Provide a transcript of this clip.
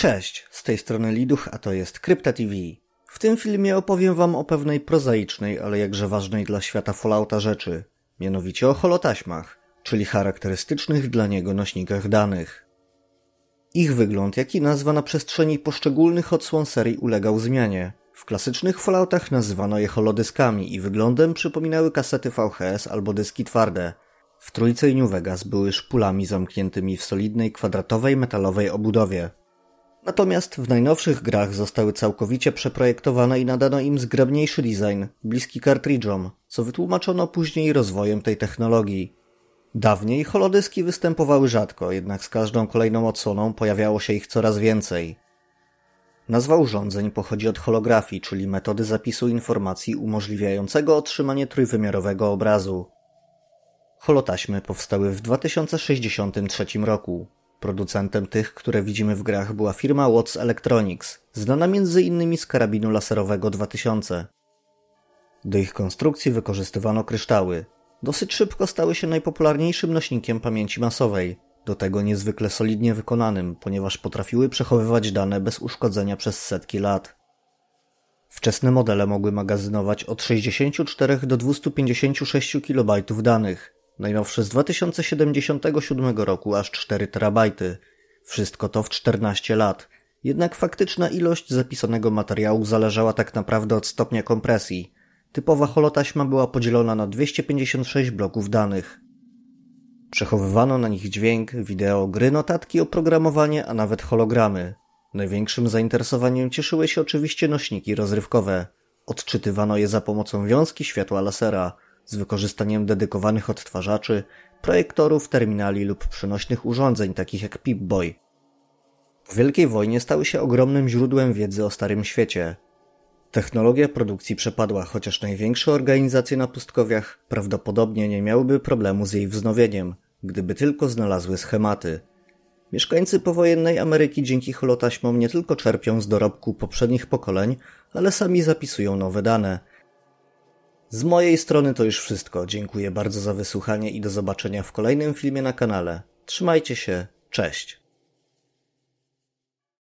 Cześć, z tej strony Liduch, a to jest Krypta TV. W tym filmie opowiem Wam o pewnej prozaicznej, ale jakże ważnej dla świata Fallouta rzeczy, mianowicie o holotaśmach, czyli charakterystycznych dla niego nośnikach danych. Ich wygląd, jak i nazwa na przestrzeni poszczególnych odsłon serii ulegał zmianie. W klasycznych Falloutach nazywano je holodyskami i wyglądem przypominały kasety VHS albo dyski twarde. W trójce i New Vegas były szpulami zamkniętymi w solidnej kwadratowej metalowej obudowie. Natomiast w najnowszych grach zostały całkowicie przeprojektowane i nadano im zgrabniejszy design, bliski kartridżom, co wytłumaczono później rozwojem tej technologii. Dawniej holodyski występowały rzadko, jednak z każdą kolejną odsłoną pojawiało się ich coraz więcej. Nazwa urządzeń pochodzi od holografii, czyli metody zapisu informacji umożliwiającego otrzymanie trójwymiarowego obrazu. Holotaśmy powstały w 2063 roku. Producentem tych, które widzimy w grach, była firma Watts Electronics, znana m.in. z karabinu laserowego 2000. Do ich konstrukcji wykorzystywano kryształy. Dosyć szybko stały się najpopularniejszym nośnikiem pamięci masowej, do tego niezwykle solidnie wykonanym, ponieważ potrafiły przechowywać dane bez uszkodzenia przez setki lat. Wczesne modele mogły magazynować od 64 do 256 KB danych, najnowszy z 2077 roku aż 4 terabajty. Wszystko to w 14 lat. Jednak faktyczna ilość zapisanego materiału zależała tak naprawdę od stopnia kompresji. Typowa holotaśma była podzielona na 256 bloków danych. Przechowywano na nich dźwięk, wideo, gry, notatki, oprogramowanie, a nawet hologramy. Największym zainteresowaniem cieszyły się oczywiście nośniki rozrywkowe. Odczytywano je za pomocą wiązki światła lasera – z wykorzystaniem dedykowanych odtwarzaczy, projektorów, terminali lub przenośnych urządzeń takich jak Pip-Boy. Wielkiej Wojnie stały się ogromnym źródłem wiedzy o Starym Świecie. Technologia produkcji przepadła, chociaż największe organizacje na pustkowiach prawdopodobnie nie miałyby problemu z jej wznowieniem, gdyby tylko znalazły schematy. Mieszkańcy powojennej Ameryki dzięki holotaśmom nie tylko czerpią z dorobku poprzednich pokoleń, ale sami zapisują nowe dane – z mojej strony to już wszystko. Dziękuję bardzo za wysłuchanie i do zobaczenia w kolejnym filmie na kanale. Trzymajcie się, cześć!